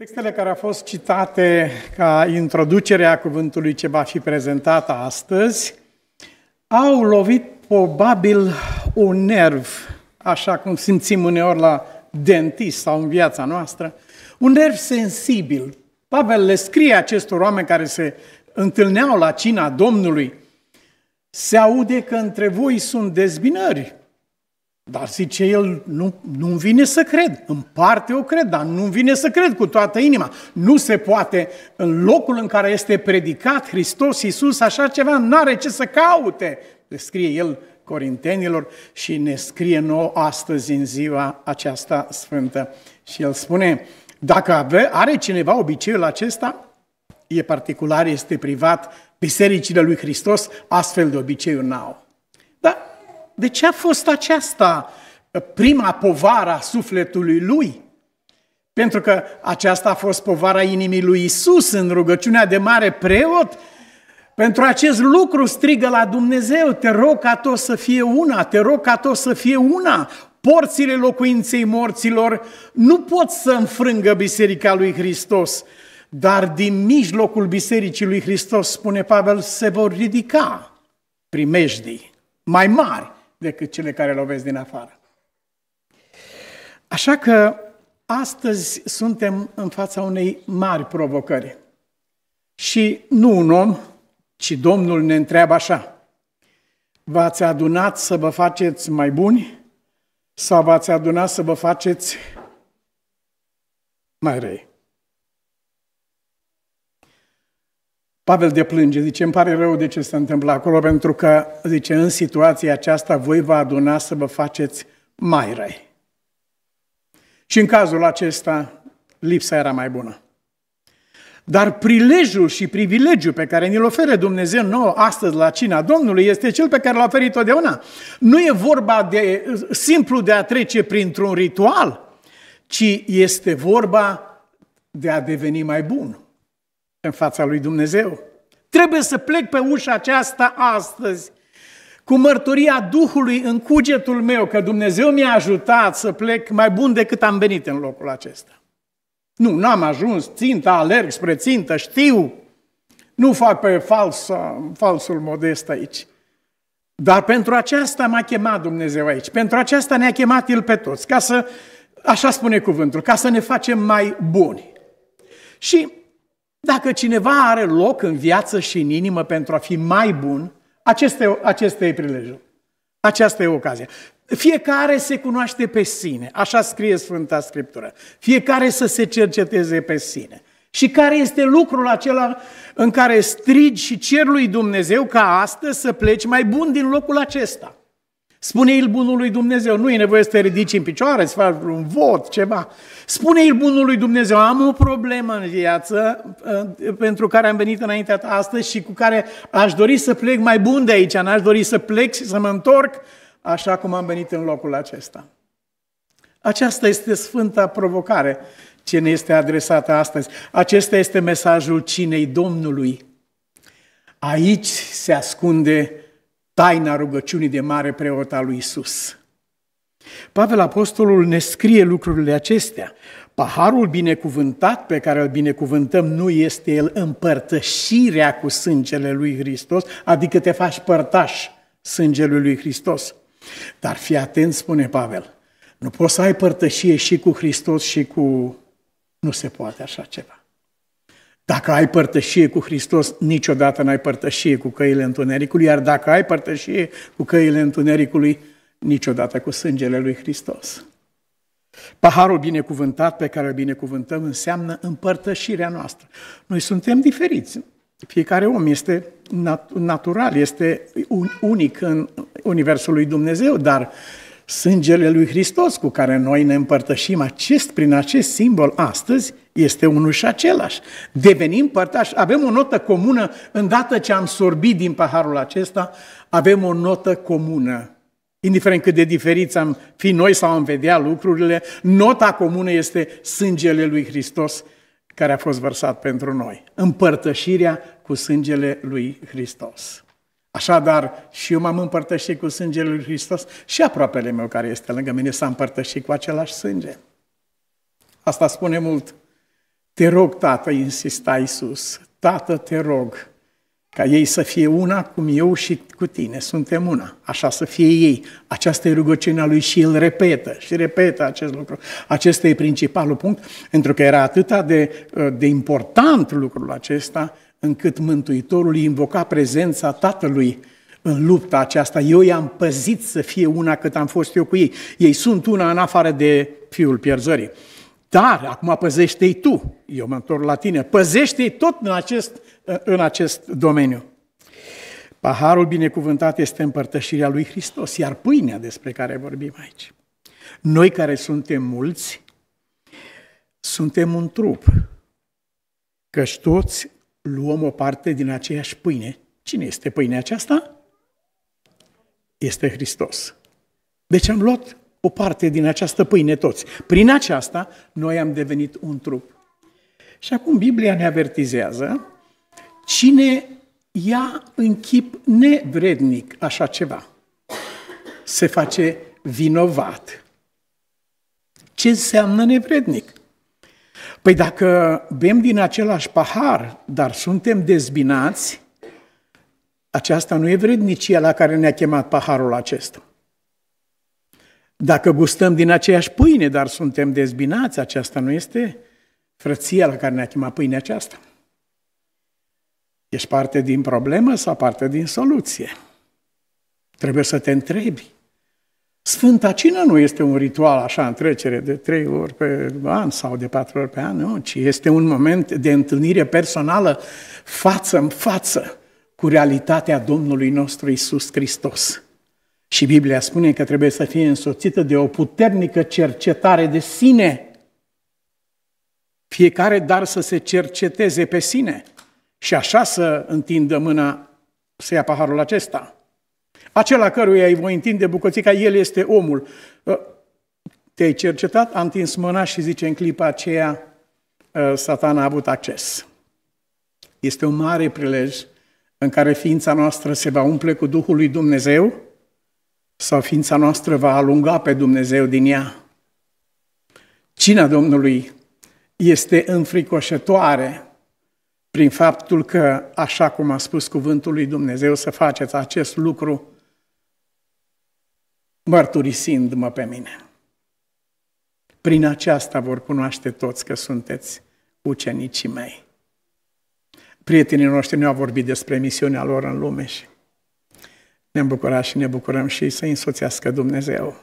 Textele care au fost citate ca introducere a cuvântului ce va fi prezentat astăzi au lovit probabil un nerv, așa cum simțim uneori la dentist sau în viața noastră, un nerv sensibil. Pavel le scrie acestor oameni care se întâlneau la cina Domnului, se aude că între voi sunt dezbinări, dar zice el, nu, nu-mi vine să cred. În parte o cred, dar nu-mi vine să cred cu toată inima. Nu se poate. În locul în care este predicat Hristos Iisus, așa ceva nu are ce să caute. Le scrie el corintenilor și ne scrie nouă astăzi în ziua aceasta sfântă. Și el spune, dacă ave, are cineva obiceiul acesta, e particular, este privat, bisericile lui Hristos astfel de obiceiuri n-au. Dar de ce a fost aceasta uh, prima povară a sufletului lui? Pentru că aceasta a fost povara inimii lui Isus în rugăciunea de mare preot. Pentru acest lucru strigă la Dumnezeu, te rog ca tot să fie una, te rog ca tot să fie una. Porțile locuinței morților nu pot să înfrângă Biserica lui Hristos, dar din mijlocul Bisericii lui Hristos, spune Pavel, se vor ridica primejdii mai mari decât cele care lovesc din afară. Așa că astăzi suntem în fața unei mari provocări. Și nu un om, ci Domnul ne întreabă așa. V-ați adunat să vă faceți mai buni sau v-ați adunat să vă faceți mai răi? Pavel plânge, zice, îmi pare rău de ce se întâmplă acolo, pentru că, zice, în situația aceasta voi vă aduna să vă faceți mai răi. Și în cazul acesta, lipsa era mai bună. Dar prilejul și privilegiul pe care ni-l oferă Dumnezeu nou astăzi la cina Domnului este cel pe care l-a oferit totdeauna. Nu e vorba de, simplu de a trece printr-un ritual, ci este vorba de a deveni mai bun în fața lui Dumnezeu. Trebuie să plec pe ușa aceasta astăzi cu mărturia Duhului în cugetul meu, că Dumnezeu mi-a ajutat să plec mai bun decât am venit în locul acesta. Nu, n-am ajuns, ținta, alerg spre țintă, știu. Nu fac pe fals, falsul modest aici. Dar pentru aceasta m-a chemat Dumnezeu aici. Pentru aceasta ne-a chemat El pe toți, ca să, așa spune cuvântul, ca să ne facem mai buni. Și dacă cineva are loc în viață și în inimă pentru a fi mai bun, acesta, acesta e prilejul. Aceasta e ocazia. Fiecare se cunoaște pe sine, așa scrie Sfânta Scriptură. Fiecare să se cerceteze pe sine. Și care este lucrul acela în care strigi și cer lui Dumnezeu ca astăzi să pleci mai bun din locul acesta? Spune-i bunul lui Dumnezeu, nu e nevoie să te ridici în picioare, să faci un vot, ceva. Spune-i bunul lui Dumnezeu, am o problemă în viață uh, pentru care am venit înaintea ta astăzi și cu care aș dori să plec mai bun de aici, n-aș dori să plec și să mă întorc așa cum am venit în locul acesta. Aceasta este sfânta provocare ce ne este adresată astăzi. Acesta este mesajul cinei Domnului. Aici se ascunde taina rugăciunii de mare preot al lui Isus. Pavel Apostolul ne scrie lucrurile acestea. Paharul binecuvântat pe care îl binecuvântăm nu este el împărtășirea cu sângele lui Hristos, adică te faci părtaș sângelui lui Hristos. Dar fii atent, spune Pavel, nu poți să ai părtășie și cu Hristos și cu... Nu se poate așa ceva. Dacă ai părtășie cu Hristos, niciodată n-ai părtășie cu căile întunericului, iar dacă ai părtășie cu căile întunericului, niciodată cu sângele lui Hristos. Paharul binecuvântat pe care îl binecuvântăm înseamnă împărtășirea noastră. Noi suntem diferiți. Fiecare om este natural, este unic în Universul lui Dumnezeu, dar Sângele lui Hristos cu care noi ne împărtășim acest, prin acest simbol astăzi este unul și același. Devenim părtași, avem o notă comună, îndată ce am sorbit din paharul acesta, avem o notă comună. Indiferent cât de diferiți am fi noi sau am vedea lucrurile, nota comună este sângele lui Hristos care a fost vărsat pentru noi. Împărtășirea cu sângele lui Hristos. Așadar, și eu m-am împărtășit cu sângele lui Hristos și aproapele meu care este lângă mine s-a împărtășit cu același sânge. Asta spune mult. Te rog, Tată, insista Iisus, Tată, te rog, ca ei să fie una cum eu și cu tine, suntem una, așa să fie ei. Aceasta e rugăciunea lui și el repetă și repetă acest lucru. Acesta e principalul punct, pentru că era atât de, de important lucrul acesta, încât Mântuitorul îi invoca prezența Tatălui în lupta aceasta. Eu i-am păzit să fie una cât am fost eu cu ei. Ei sunt una în afară de fiul pierzării. Dar acum păzește-i tu, eu mă întorc la tine, păzește-i tot în acest, în acest domeniu. Paharul binecuvântat este împărtășirea lui Hristos, iar pâinea despre care vorbim aici. Noi care suntem mulți, suntem un trup, căci toți luăm o parte din aceeași pâine. Cine este pâinea aceasta? Este Hristos. Deci am luat o parte din această pâine toți. Prin aceasta noi am devenit un trup. Și acum Biblia ne avertizează cine ia în chip nevrednic așa ceva. Se face vinovat. Ce înseamnă nevrednic? Păi dacă bem din același pahar, dar suntem dezbinați, aceasta nu e vrednicia la care ne-a chemat paharul acesta. Dacă gustăm din aceeași pâine, dar suntem dezbinați, aceasta nu este frăția la care ne-a chemat pâinea aceasta. Ești parte din problemă sau parte din soluție? Trebuie să te întrebi Sfânta Cină nu este un ritual așa, în trecere de trei ori pe an sau de patru ori pe an, nu, ci este un moment de întâlnire personală față în față cu realitatea Domnului nostru Isus Hristos. Și Biblia spune că trebuie să fie însoțită de o puternică cercetare de sine. Fiecare dar să se cerceteze pe sine și așa să întindă mâna să ia paharul acesta. Acela căruia îi voi întinde bucățica, el este omul. Te-ai cercetat, Am întins mâna și zice în clipa aceea, ă, satan a avut acces. Este un mare prilej în care ființa noastră se va umple cu Duhul lui Dumnezeu sau ființa noastră va alunga pe Dumnezeu din ea. Cina Domnului este înfricoșătoare prin faptul că, așa cum a spus cuvântul lui Dumnezeu, să faceți acest lucru mărturisindu-mă pe mine. Prin aceasta vor cunoaște toți că sunteți ucenicii mei. Prietenii noștri nu au vorbit despre misiunea lor în lume și ne-am bucurat și ne bucurăm și să însoțească Dumnezeu.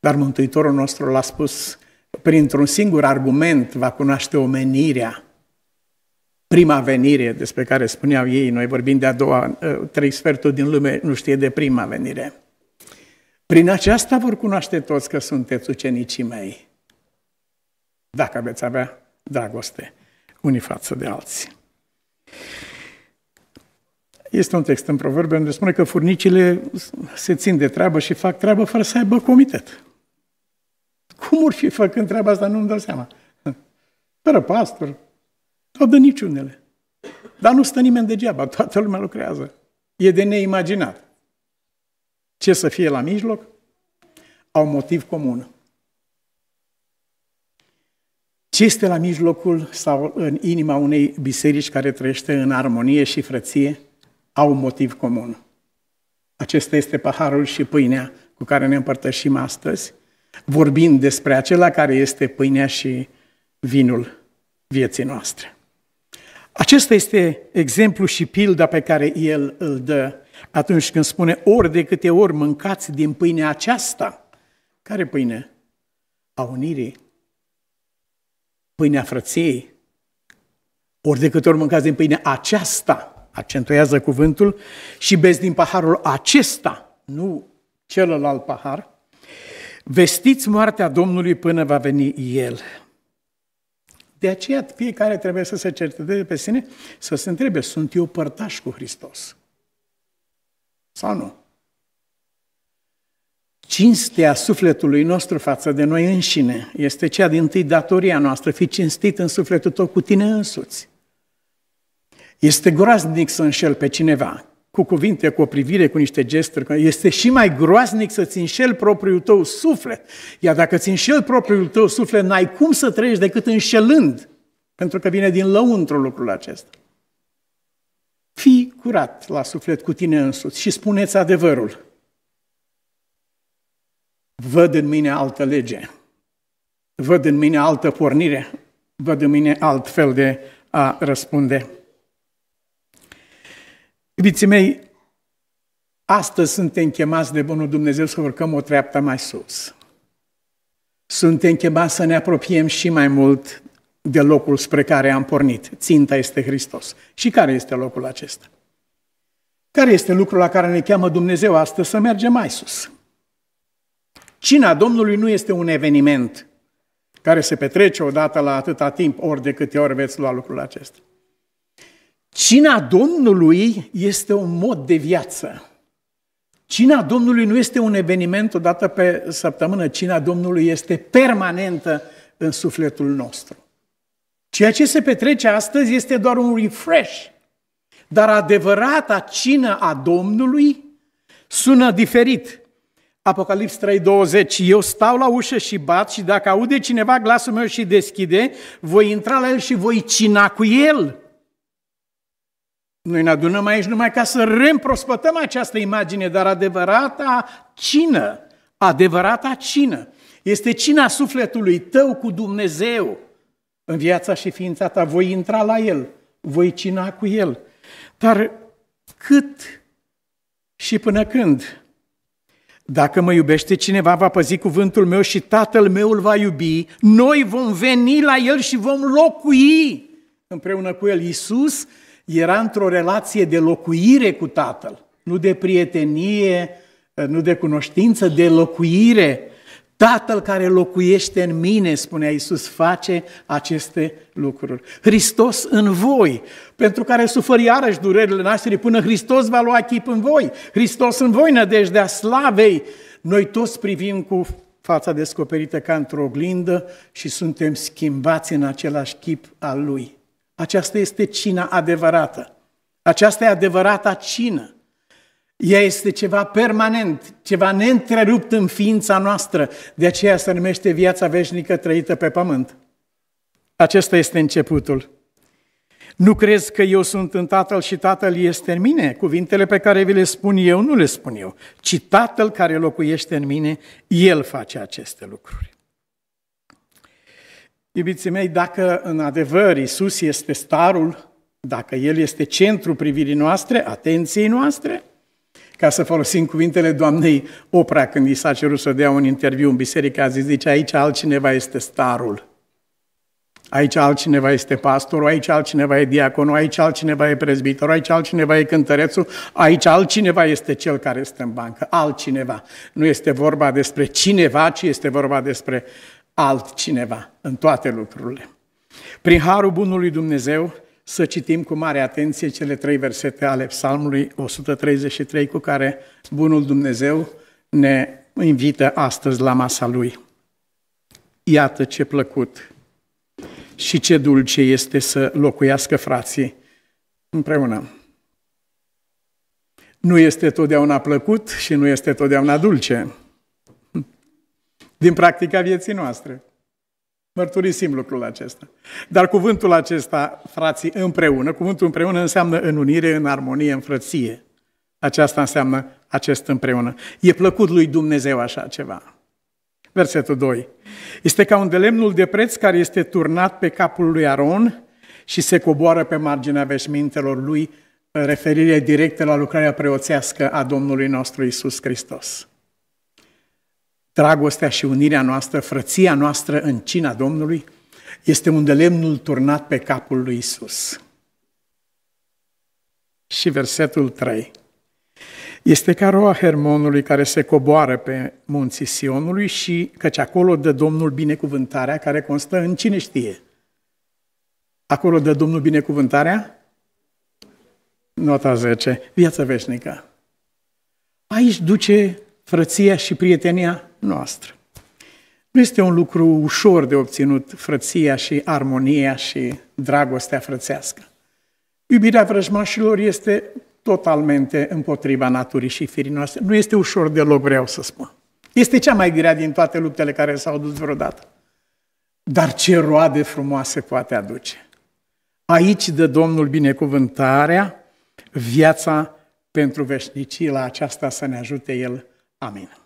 Dar Mântuitorul nostru l-a spus, printr-un singur argument va cunoaște omenirea, prima venire despre care spuneau ei, noi vorbim de a doua, trei sferturi din lume nu știe de prima venire. Prin aceasta vor cunoaște toți că sunteți ucenicii mei, dacă veți avea dragoste unii față de alții. Este un text în proverbe unde spune că furnicile se țin de treabă și fac treabă fără să aibă comitet. Cum ori fi făcând treaba asta, nu-mi dau seama. Fără pastor, nu dă niciunele. Dar nu stă nimeni degeaba, toată lumea lucrează. E de neimaginat ce să fie la mijloc, au motiv comun. Ce este la mijlocul sau în inima unei biserici care trăiește în armonie și frăție, au motiv comun. Acesta este paharul și pâinea cu care ne împărtășim astăzi, vorbind despre acela care este pâinea și vinul vieții noastre. Acesta este exemplu și pilda pe care el îl dă atunci când spune ori de câte ori mâncați din pâinea aceasta, care pâine? A unirii, pâinea frăției, ori de câte ori mâncați din pâinea aceasta, accentuează cuvântul, și beți din paharul acesta, nu celălalt pahar, vestiți moartea Domnului până va veni El. De aceea fiecare trebuie să se certeze pe sine, să se întrebe, sunt eu părtaș cu Hristos? Sau nu? Cinstea sufletului nostru față de noi înșine este cea din tâi datoria noastră, fi cinstit în sufletul tău cu tine însuți. Este groaznic să înșel pe cineva, cu cuvinte, cu o privire, cu niște gesturi. Este și mai groaznic să-ți înșel propriul tău suflet. Iar dacă ți înșel propriul tău suflet, n-ai cum să trăiești decât înșelând. Pentru că vine din lăuntru lucrul acesta. Fii curat la suflet cu tine însuți și spuneți adevărul. Văd în mine altă lege, văd în mine altă pornire, văd în mine alt fel de a răspunde. Iubiții mei, astăzi suntem chemați de Bunul Dumnezeu să urcăm o treaptă mai sus. Suntem chemați să ne apropiem și mai mult de locul spre care am pornit. Ținta este Hristos. Și care este locul acesta? Care este lucrul la care ne cheamă Dumnezeu astăzi să mergem mai sus? Cina Domnului nu este un eveniment care se petrece odată la atâta timp, ori de câte ori veți lua lucrul acesta. Cina Domnului este un mod de viață. Cina Domnului nu este un eveniment odată pe săptămână, cina Domnului este permanentă în sufletul nostru. Ceea ce se petrece astăzi este doar un refresh. Dar adevărata cină a Domnului sună diferit. Apocalips 3:20 Eu stau la ușă și bat și dacă aude cineva glasul meu și deschide, voi intra la el și voi cina cu el. Noi ne adunăm aici numai ca să reîmprospătăm această imagine, dar adevărata cină, adevărata cină, este cina sufletului tău cu Dumnezeu. În viața și ființa ta voi intra la El, voi cina cu El. Dar cât și până când? Dacă mă iubește cineva, va păzi cuvântul meu și tatăl meu îl va iubi, noi vom veni la el și vom locui împreună cu el. Iisus era într-o relație de locuire cu tatăl, nu de prietenie, nu de cunoștință, de locuire. Tatăl care locuiește în mine, spunea Iisus, face aceste lucruri. Hristos în voi, pentru care suferi iarăși durerile nașterii, până Hristos va lua chip în voi. Hristos în voi, nădejdea slavei. Noi toți privim cu fața descoperită ca într-o oglindă și suntem schimbați în același chip al Lui. Aceasta este cina adevărată. Aceasta e adevărata cină. Ea este ceva permanent, ceva neîntrerupt în ființa noastră. De aceea se numește viața veșnică trăită pe pământ. Acesta este începutul. Nu crezi că eu sunt în Tatăl și Tatăl este în mine? Cuvintele pe care vi le spun eu, nu le spun eu, ci Tatăl care locuiește în mine, El face aceste lucruri. Iubiții mei, dacă în adevăr Isus este starul, dacă El este centrul privirii noastre, atenției noastre, ca să folosim cuvintele doamnei Opra când i s-a cerut să dea un interviu în biserică, a zis, zice, deci aici altcineva este starul. Aici altcineva este pastorul, aici altcineva e diaconul, aici altcineva e prezbitorul, aici altcineva e cântărețul, aici altcineva este cel care este în bancă, altcineva. Nu este vorba despre cineva, ci este vorba despre altcineva în toate lucrurile. Prin harul bunului Dumnezeu, să citim cu mare atenție cele trei versete ale Psalmului 133 cu care Bunul Dumnezeu ne invită astăzi la masa Lui. Iată ce plăcut și ce dulce este să locuiască frații împreună. Nu este totdeauna plăcut și nu este totdeauna dulce din practica vieții noastre. Mărturisim lucrul acesta. Dar cuvântul acesta, frații, împreună, cuvântul împreună înseamnă în unire, în armonie, în frăție. Aceasta înseamnă acest împreună. E plăcut lui Dumnezeu așa ceva. Versetul 2. Este ca un delemnul de preț care este turnat pe capul lui Aron și se coboară pe marginea veșmintelor lui, în referire directă la lucrarea preoțească a Domnului nostru Isus Hristos. Dragostea și unirea noastră, frăția noastră în cina Domnului, este un de lemnul turnat pe capul lui Isus. Și versetul 3. Este ca roa Hermonului care se coboară pe munții Sionului și căci acolo dă Domnul binecuvântarea care constă în cine știe. Acolo dă Domnul binecuvântarea? Nota 10. Viața veșnică. Aici duce frăția și prietenia noastră. Nu este un lucru ușor de obținut frăția și armonia și dragostea frățească. Iubirea vrăjmașilor este totalmente împotriva naturii și firii noastre. Nu este ușor deloc, vreau să spun. Este cea mai grea din toate luptele care s-au dus vreodată. Dar ce roade frumoase poate aduce. Aici dă Domnul binecuvântarea, viața pentru veșnicii, la aceasta să ne ajute El. Amin.